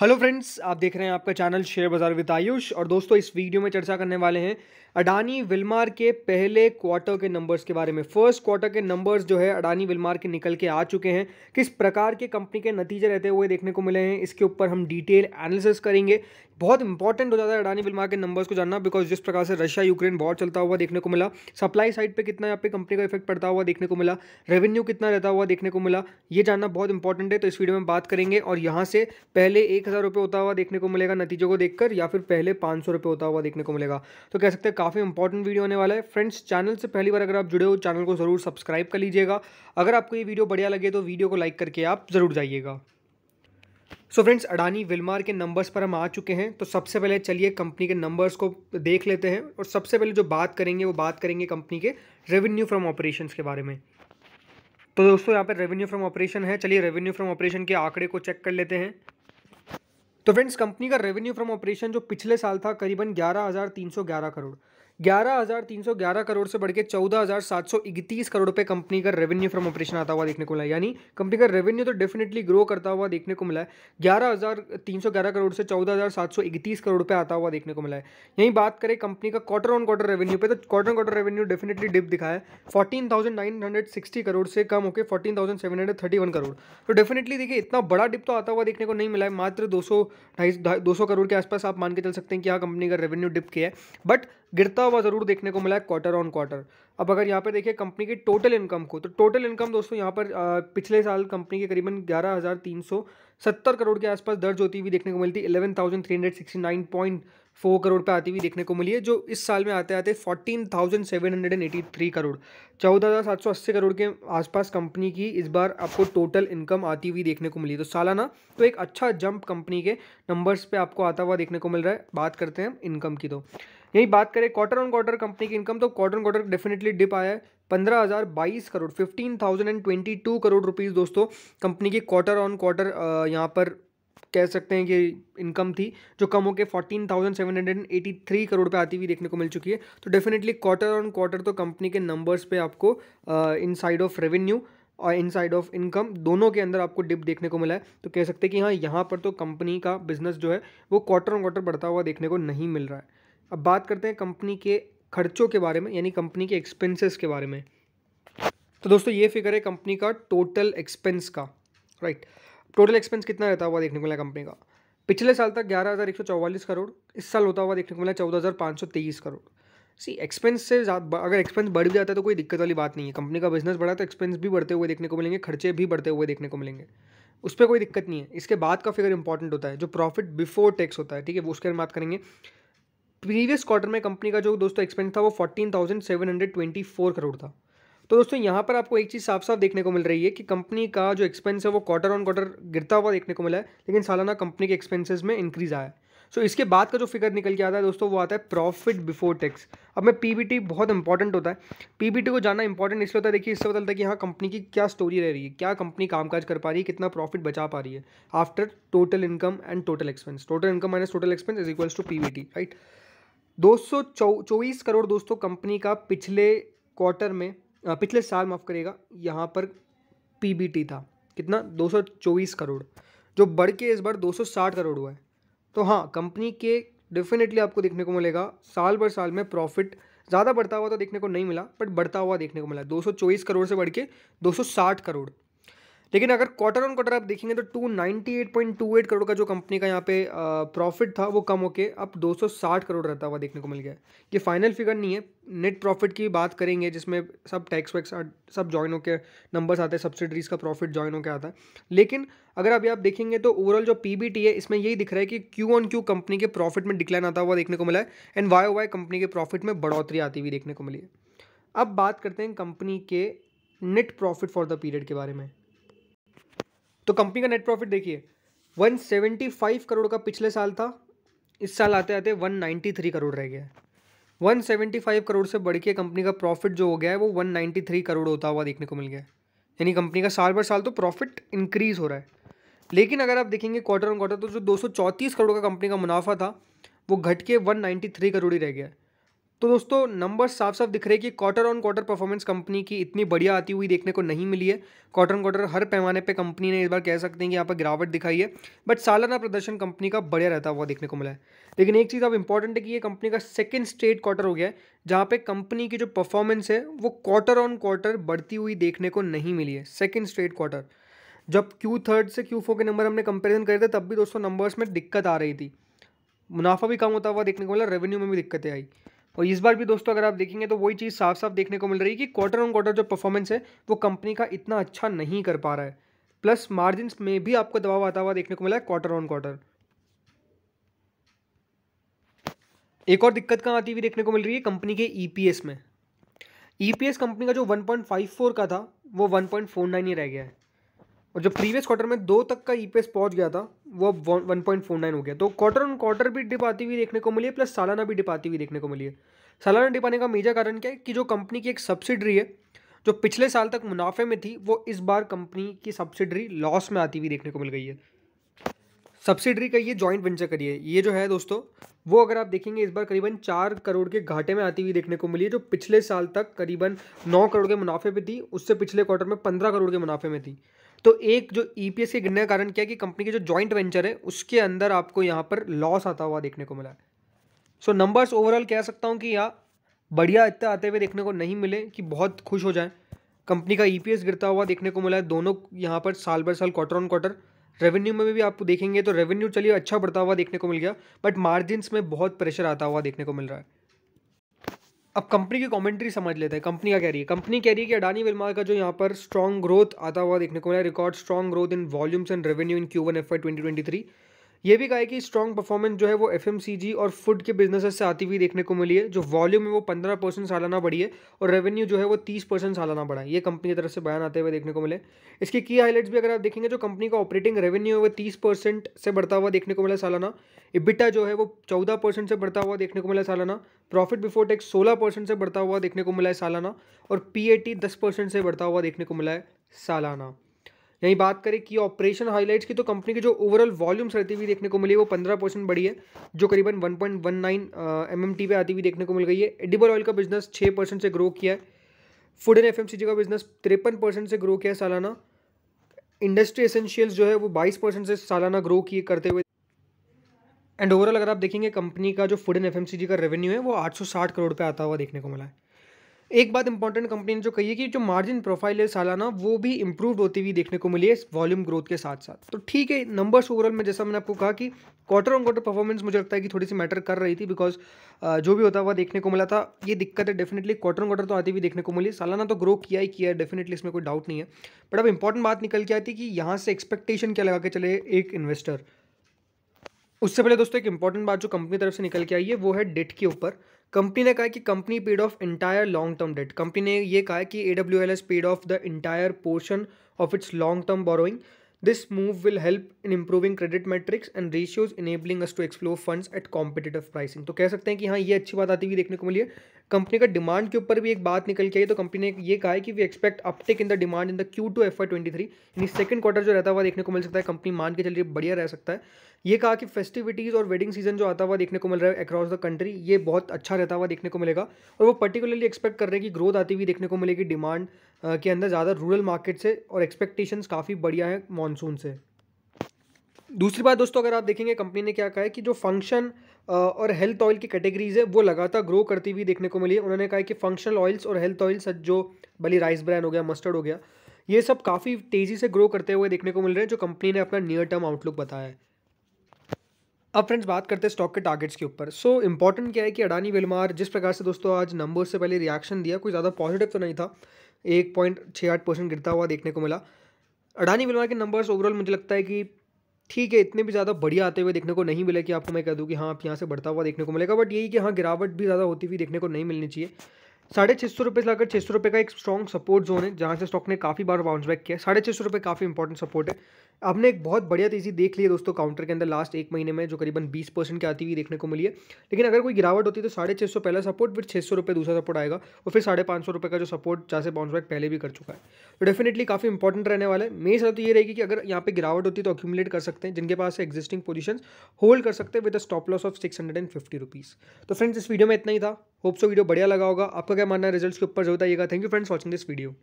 hello friends आप देख रहे हैं आपका channel share Bazaar with Ayush और दोस्तों इस वीडियो में चर्चा करने वाले हैं अडानी विलमार के पहले क्वार्टर के नंबर्स के बारे में फर्स्ट क्वार्टर के नंबर्स जो है अडानी विलमार के निकल के आ चुके हैं किस प्रकार के कंपनी के नतीजे रहते हुए देखने को मिले हैं इसके ऊपर हम डिटेल एनालिसिस करेंगे बहुत इंपॉर्टेंट हो जाता है अडानी बिलमा के नंबर्स को जानना बिकॉज जिस प्रकार से रशिया यूक्रेन वॉर चलता हुआ देखने को मिला सप्लाई साइड पे कितना यहाँ पे कंपनी का इफेक्ट पड़ता हुआ देखने को मिला रेवेन्यू कितना रहता हुआ देखने को मिला ये जानना बहुत इंपॉर्टेंट है तो इस वीडियो में बात करेंगे और यहाँ से पहले एक हज़ार रुपये होता हुआ देखने को मिलेगा नतीजों को देखकर या फिर पहले पाँच सौ रुपये होता हुआ देखने को मिलेगा तो कह सकते हैं काफ़ी इंपॉर्टेंट वीडियो होने वाला है फ्रेंड्स चैनल से पहली बार अगर आप जुड़े हो चैनल को ज़रूर सब्सक्राइब कर लीजिएगा अगर आपको ये वीडियो बढ़िया लगे तो वीडियो को लाइक करके आप ज़रूर जाइएगा सो फ्रेंड्स अडानी विलमार के नंबर्स पर हम आ चुके हैं तो सबसे पहले चलिए कंपनी के नंबर्स को देख लेते हैं और सबसे पहले जो बात करेंगे वो बात करेंगे कंपनी के रेवेन्यू फ्रॉम ऑपरेशंस के बारे में तो दोस्तों यहाँ पर रेवेन्यू फ्रॉम ऑपरेशन है चलिए रेवेन्यू फ्रॉम ऑपरेशन के आंकड़े को चेक कर लेते हैं तो फ्रेंड्स कंपनी का रेवेन्यू फ्रॉम ऑपरेशन जो पिछले साल था करीबन ग्यारह हज़ार तीन सौ ग्यारह करोड़ ग्यारह करोड़ से बढ़ के चौदह करोड़ पे कंपनी का रेवेन्यू फ्रॉम ऑपरेशन आता हुआ देखने को मिला यानी कंपनी का रेवेन्यू तो डेफिनेटली ग्रो करता हुआ देखने को मिला है ग्यारह करोड़ से चौदह करोड़ पे आता हुआ देखने को मिला है यही बात करें कंपनी का क्वार्टर ऑन क्वार्टर रेवेन्यू पे तो quarter on quarter revenue definitely dip दिखा है फोर्टीन करोड़ से कम होकर फोर्टीन करोड़ तो डेफिनेटली देखिए इतना बड़ा डिप तो आता हुआ देखने को नहीं मिला है मात्र दो सौ करोड़ के आसपास आप मान के चल सकते हैं कि हाँ कंपनी का रेवेन्यू डिप किया है बट गिरता हुआ ज़रूर देखने को मिला है क्वार्टर ऑन क्वार्टर अब अगर यहाँ पर देखिए कंपनी की टोटल इनकम को तो टोटल इनकम दोस्तों यहाँ पर पिछले साल कंपनी के करीबन ग्यारह हज़ार तीन सौ सत्तर करोड़ के आसपास दर्ज होती हुई देखने को मिलती eleven thousand three hundred sixty nine point four crore पे आती हुई देखने को मिली है जो इस साल में आते आते fourteen thousand seven hundred and eighty three crore चौदह हज़ार सात सौ अस्सी करोड़ के आसपास कंपनी की इस बार आपको टोटल इनकम आती हुई देखने को मिली तो सालाना तो एक अच्छा जंप कंपनी के नंबर्स पे आपको आता हुआ देखने को मिल रहा है बात करते हैं इनकम की तो यही बात करें क्वार्टर ऑन क्वार्टर कंपनी की इनकम तो quarter on quarter definitely dip आया है पंद्रह हज़ार बाईस crore fifteen thousand and twenty two crore rupees दोस्तों कंपनी की क्वार्टर ऑन क्वार्टर यहाँ पर कह सकते हैं कि इनकम थी जो कम होकर fourteen thousand seven hundred and eighty three crore पे आती हुई देखने को मिल चुकी है तो डेफिनेटली क्वार्टर ऑन क्वार्टर तो कंपनी के नंबर्स पे आपको इन साइड ऑफ रेवेन्यू और इन साइड ऑफ इनकम दोनों के अंदर आपको डिप देखने को मिला है तो कह सकते हैं कि हाँ यहाँ पर तो कंपनी का बिजनेस जो है वो क्वार्टर ऑन क्वार्टर बढ़ता हुआ देखने को नहीं मिल रहा है अब बात करते हैं कंपनी के खर्चों के बारे में यानी कंपनी के एक्सपेंसेस के बारे में तो दोस्तों ये फिगर है कंपनी का टोटल एक्सपेंस का राइट टोटल एक्सपेंस कितना रहता हुआ देखने को मिला कंपनी का पिछले साल तक ग्यारह हज़ार एक सौ चौवालीस करोड़ इस साल होता हुआ देखने को मिला चौदह हज़ार पाँच सौ तेईस करोड़ सी एक्सपेंस से अगर एक्सपेंस बढ़ भी जाता है तो कोई दिक्कत वाली बात नहीं है कंपनी का बिजनेस बढ़ा तो एक्सपेंस भी बढ़ते हुए देखने को मिलेंगे खर्चे भी बढ़ते हुए देखने को मिलेंगे उस पर कोई दिक्कत नहीं है इसके बाद का फिगर इंपॉर्टेंट होता है जो प्रॉफिट बिफोर टैक्स होता है ठीक है वो उसके बात करेंगे प्रीवियस क्वार्टर में कंपनी का जो दोस्तों एक्सपेंस था वो fourteen thousand seven hundred twenty four crore था तो दोस्तों यहाँ पर आपको एक चीज़ साफ साफ देखने को मिल रही है कि कंपनी का जो एक्सपेंस है वो क्वार्टर ऑन क्वार्टर गिरता हुआ देखने को मिला है लेकिन सालाना कंपनी के एक्सपेंसेस में इंक्रीज आया है सो so, इसके बाद का जो फिगर निकल के आता है दोस्तों वो आता है प्रॉफिट बिफोर टैक्स अब मैं पीबीटी बहुत इंपॉर्टेंट होता है पीबीटी को जानना इंपॉर्टेंट इसलिए होता है देखिए इससे पता चलता है कि हाँ कंपनी की क्या स्टोरी रह रही है क्या कंपनी कामकाज कर पा रही है कितना प्रॉफिट बचा पा रही है after total income and total expense total income minus total expense is equals to PBT right दो चौबीस करोड़ दोस्तों कंपनी का पिछले क्वार्टर में पिछले साल माफ़ करेगा यहाँ पर पीबीटी था कितना 224 करोड़ जो बढ़ के इस बार 260 करोड़ हुआ है तो हाँ कंपनी के डेफिनेटली आपको देखने को मिलेगा साल भर साल में प्रॉफिट ज़्यादा बढ़ता हुआ तो देखने को नहीं मिला बट बढ़ता हुआ देखने को मिला दो करोड़ से बढ़ के 260 करोड़ लेकिन अगर क्वार्टर ऑन क्वार्टर आप देखेंगे तो 298.28 करोड़ का जो कंपनी का यहाँ पे प्रॉफिट था वो कम होके अब 260 करोड़ रहता हुआ देखने को मिल गया ये फाइनल फिगर नहीं है नेट प्रॉफिट की बात करेंगे जिसमें सब टैक्स वैक्स सब ज्वाइन होकर नंबर्स आते हैं सब्सिडीज़ का प्रॉफिट ज्वाइन होकर आता है लेकिन अगर अभी आप देखेंगे तो ओवरऑल जो पीबीटी है इसमें यही दिख रहा है कि क्यू ऑन क्यू कंपनी के प्रॉफिट में डिक्लाइन आता हुआ देखने को मिला है एंड वाई वाई कंपनी के प्रॉफिट में बढ़ोतरी आती हुई देखने को मिली है अब बात करते हैं कंपनी के net profit for the period के बारे में तो कंपनी का नेट प्रॉफिट देखिए 175 करोड़ का पिछले साल था इस साल आते आते 193 करोड़ रह गया है 175 करोड़ से बढ़ के कंपनी का प्रॉफिट जो हो गया है वो 193 करोड़ होता हुआ देखने को मिल गया है यानी कंपनी का साल भर साल तो प्रॉफिट इंक्रीज़ हो रहा है लेकिन अगर आप देखेंगे क्वार्टर ऑन क्वार्टर तो जो दो करोड़ का कंपनी का मुनाफा था वो घट के वन करोड़ ही रह गया है तो दोस्तों नंबर साफ साफ दिख रहे हैं कि quarter on quarter performance company की इतनी बढ़िया आती हुई देखने को नहीं मिली है क्वार्टर ऑन क्वार्टर हर पैमाने पे कंपनी ने इस बार कह सकते हैं कि यहाँ पर गिरावट दिखाई है बट सालाना प्रदर्शन कंपनी का बढ़िया रहता हुआ देखने को मिला है लेकिन एक चीज़ अब इंपॉर्टेंट है कि ये कंपनी का सेकेंड स्ट्रेट क्वार्टर हो गया है जहाँ पर कंपनी की जो परफॉर्मेंस है वो क्वार्टर ऑन क्वार्टर बढ़ती हुई देखने को नहीं मिली है सेकेंड स्ट्रेट क्वार्टर जब क्यू थर्ड से क्यू फोर के नंबर हमने कंपेरिजन करे थे तब भी दोस्तों नंबर्स में दिक्कत आ रही थी मुनाफा भी कम होता हुआ देखने को मिला रेवेन्यू में भी दिक्कतें आई और इस बार भी दोस्तों अगर आप देखेंगे तो वही चीज़ साफ साफ देखने को मिल रही है कि क्वार्टर ऑन क्वार्टर जो परफॉर्मेंस है वो कंपनी का इतना अच्छा नहीं कर पा रहा है प्लस मार्जिन में भी आपको दबाव आता हुआ देखने को मिला है क्वार्टर ऑन क्वार्टर एक और दिक्कत कहाँ आती हुई देखने को मिल रही है कंपनी के ईपीएस e में ईपीएस e कंपनी का जो 1.54 का था वो 1.49 ही रह गया है और जो प्रीवियस क्वार्टर में दो तक का ईपीएस e पहुंच गया था वो अब वन पॉइंट फोर नाइन हो गया तो क्वार्टर ऑन क्वार्टर भी डिप आती हुई देखने को मिली है प्लस सालाना भी डिप आती हुई देखने को मिली है सालाना डिप आने का मेजर कारण क्या है कि जो कंपनी की एक सब्सिडरी है जो पिछले साल तक मुनाफे में थी वो इस बार कंपनी की सब्सिडरी लॉस में आती हुई देखने को मिल गई है सब्सिडरी का ये जॉइंट वेंचर करिए ये जो है दोस्तों वो अगर आप देखेंगे इस बार करीबन चार करोड़ के घाटे में आती हुई देखने को मिली है जो पिछले साल तक करीबन नौ करोड़ के मुनाफे पे थी उससे पिछले क्वार्टर में पंद्रह करोड़ के मुनाफे में थी तो एक जो ईपीएस e के गिरने का कारण क्या है कि कंपनी के जो जॉइंट वेंचर है उसके अंदर आपको यहाँ पर लॉस आता हुआ देखने को मिला है सो नंबर्स ओवरऑल कह सकता हूँ कि यहाँ बढ़िया इतना आते हुए देखने को नहीं मिले कि बहुत खुश हो जाए कंपनी का ईपीएस e गिरता हुआ देखने को मिला है दोनों यहाँ पर साल भर साल क्वार्टर ऑन क्वार्टर रेवेन्यू में भी आपको देखेंगे तो रेवेन्यू चलिए अच्छा बढ़ता हुआ देखने को मिल गया बट मार्जिन में बहुत प्रेशर आता हुआ देखने को मिल रहा है अब कंपनी की कमेंट्री समझ लेते हैं कंपनी क्या कह रही है कंपनी कह रही है कि अडानी विलमार का जो यहाँ पर स्ट्रॉन्ग ग्रोथ आता हुआ देखने को मिला record strong growth in volumes and revenue in Q one F Y twenty twenty three ये भी कहा है कि स्ट्रॉन्ग परफॉर्मेंस जो है वो एफ और फूड के बिजनेसेस से आती हुई देखने को मिली है जो वॉल्यूम है वो पंद्रह परसेंट सालाना बढ़ी है और रेवेन्यू जो है वो तीस परसेंट सालाना बढ़ा है ये कंपनी की तरफ से बयान आते हुए देखने को मिले इसकी की हाईलाइट्स भी अगर आप देखेंगे जो कंपनी का ऑपरेटिंग रेवेन्यू है वो तीस परसेंट से बढ़ता हुआ देखने को मिला सालाना इबिटा जो है वो चौदह परसेंट से बढ़ता हुआ देखने को मिला सालाना प्रॉफिट बिफोर टैक्स सोलह परसेंट से बढ़ता हुआ देखने को मिला है सालाना और पी ए टी दस परसेंट से बढ़ता हुआ देखने को मिला है सालाना यहीं बात करें कि ऑपरेशन हाईलाइट्स की तो कंपनी की जो ओवरऑल वॉल्यूम्स रहती हुई देखने को मिली है वो पंद्रह परसेंट बढ़ी है जो करीबन one point one nine M M T पे आती हुई देखने को मिल गई है एडिबल ऑयल का बिजनेस छः परसेंट से ग्रो किया है food and F M C G का बिजनेस तिरपन परसेंट से ग्रो किया है सालाना इंडस्ट्री एसेंशियल्स जो है वो बाईस परसेंट से सालाना ग्रो किए करते हुए एंड ओवरऑल अगर आप देखेंगे कंपनी का जो food and F M C G का रेवेन्यू है वो आठ सौ साठ करोड़ पर आता हुआ देखने को मिला है एक बात इंपॉर्टेंट कंपनी ने जो कही है कि जो मार्जिन प्रोफाइल है सालाना वो भी इंप्रूव होती हुई देखने को मिली है वॉल्यूम ग्रोथ के साथ साथ तो ठीक है नंबर्स ओवरऑल में जैसा मैंने आपको कहा कि क्वार्टर ऑन क्वार्टर परफॉर्मेंस मुझे लगता है कि थोड़ी सी मैटर कर रही थी बिकॉज जो भी होता हुआ देखने को मिला था ये दिक्कत है डेफिनेटली क्वार्टर ऑन क्वार्टर तो आती हुई देखने को मिली सालाना तो ग्रो किया ही किया है डेफिनेटली इसमें कोई डाउट नहीं है बट अब इंपॉर्टेंट बात निकल के आती है कि यहाँ से एक्सपेक्टेशन क्या लगा के चले एक इन्वेस्टर उससे पहले दोस्तों एक इंपॉर्टेंट बात जो कंपनी तरफ से निकल के आई है वो है डेट के ऊपर कंपनी ने कहा कि company paid off entire long term debt company ने यह कहा कि A W L S paid off the entire portion of its long term borrowing this move will help in improving credit metrics and ratios enabling us to explore funds at competitive pricing तो कह सकते हैं कि हाँ ये अच्छी बात आती हुई देखने को मिली है कंपनी का डिमांड के ऊपर भी एक बात निकल के आई तो कंपनी ने ये कहा है कि we expect uptake in the demand in the Q two F Y twenty three यानी सेकंड क्वार्टर जो रहता हुआ देखने को मिल सकता है कंपनी मान के चलिए बढ़िया रह सकता है ये कहा कि फेस्टिविटीज़ और वेडिंग सीजन जो आता हुआ देखने को मिल रहा है अक्रॉस द कंट्री ये बहुत अच्छा रहता हुआ देखने को मिलेगा और वो पर्टिकुलरली एक्सपेक्ट कर रहे हैं कि ग्रोथ आती हुई देखने को मिलेगी डिमांड के अंदर ज़्यादा रूरल मार्केट से और एक्सपेक्टेशंस काफ़ी बढ़िया है मानसून से दूसरी बात दोस्तों अगर आप देखेंगे कंपनी ने क्या कहा है कि जो फंक्शन और हेल्थ ऑयल की कैटेगरीज है वो लगातार ग्रो करती हुई देखने को मिली है उन्होंने कहा है कि फंक्शनल ऑयल्स और हेल्थ ऑयल्स जो भली राइस ब्रैन हो गया मस्टर्ड हो गया ये सब काफ़ी तेज़ी से ग्रो करते हुए देखने को मिल रहे हैं जो कंपनी ने अपना नियर टर्म आउटलुक बताया है अब फ्रेंड्स बात करते हैं स्टॉक के टारगेट्स के ऊपर सो इंपॉर्टेंट क्या है कि अडानी वेलमार जिस प्रकार से दोस्तों आज नंबर से पहले रिएक्शन दिया कोई ज़्यादा पॉजिटिव तो नहीं था एक पॉइंट छः आठ परसेंट गिरता हुआ देखने को मिला अडानी वेलमार के नंबर्स ओवरऑल मुझे लगता है कि ठीक है इतने भी ज़्यादा बढ़िया आते हुए देखने को नहीं मिले कि आपको मैं कह दूँ कि हाँ आप यहाँ से बढ़ता हुआ देखने को मिलेगा बट यही कि हाँ गिरावट भी ज़्यादा होती हुई देखने को नहीं मिलनी चाहिए साढ़े छः सौ रुपये से लाकर छः सौ रुपये का एक स्ट्रॉन्ग सपोर्ट जोन है जहाँ से स्टॉक ने काफ़ी बार बाउंस बैक किया साढ़े छः सौ रुपये काफ़ी इंपॉर्टेंट सपोर्ट है आपने एक बहुत बढ़िया तेज़ी देख ली है दोस्तों काउंटर के अंदर लास्ट एक महीने में जो करीबन 20 परसेंट की आती हुई देखने को मिली है लेकिन अगर कोई गिरावट होती है तो साढ़े छः सौ पहला सपोर्ट फिर छः सौ रुपये दूसरा सपोर्ट आएगा और फिर साढ़े पाँच सौ रुपये का जो सपोर्ट जहाँ से बाउंस बैक पहले भी कर चुका है तो डेफिनेटली काफ़ी इंपॉर्टेंट रहने वाला है मेरी सलाह तो ये रहेगी कि अगर यहाँ पर गिरावट होती तो अक्यूमुलेट कर सकते हैं जिनके पास एक्जिस्टिंग पोजिशन होल्ड कर सकते हैं with a stop loss of six hundred and fifty rupees तो फ्रेंड्स इस वीडियो में इतना ही था होप सो वीडियो बढ़िया लगा होगा आपका क्या मानना है रिजल्ट के ऊपर जो बताइएगा thank you friends watching this video